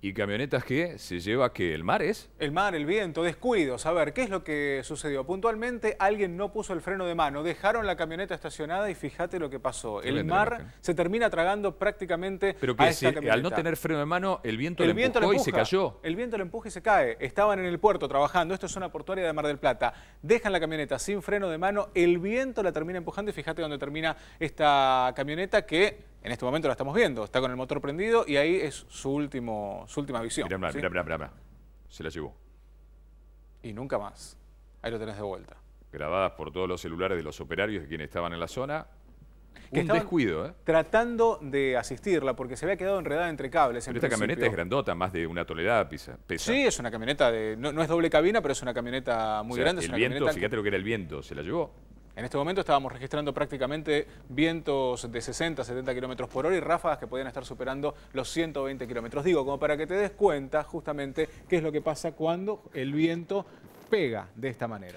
Y camionetas que se lleva que el mar es. El mar, el viento, descuido. A ver, ¿qué es lo que sucedió? Puntualmente alguien no puso el freno de mano, dejaron la camioneta estacionada y fíjate lo que pasó. el mar se termina tragando prácticamente Pero que al no tener freno de mano, el viento, el empujó empuja, y se cayó. El viento le empuja y se cae. Estaban en el puerto trabajando, esto es una portuaria de Mar del Plata. Dejan la camioneta sin freno de mano, el viento la termina empujando y fíjate dónde termina esta camioneta que en este momento la estamos viendo, está con el motor prendido y ahí es su, último, su última visión. Mirá, mirá, mira. mirá, se la llevó. Y nunca más. Ahí lo tenés de vuelta. Grabadas por todos los celulares de los operarios de quienes estaban en la zona. Que Un descuido, ¿eh? Tratando de asistirla porque se había quedado enredada entre cables. Pero esta camioneta es grandota, más de una tonelada pesa. Sí, es una camioneta de. No, es doble cabina, pero es una camioneta muy grande. El viento, fíjate lo que era el viento, se la llevó. En este momento estábamos registrando prácticamente vientos de 60, 70 kilómetros por hora y ráfagas que podían estar superando los 120 kilómetros. Digo, como para que te des cuenta justamente qué es lo que pasa cuando el viento pega de esta manera.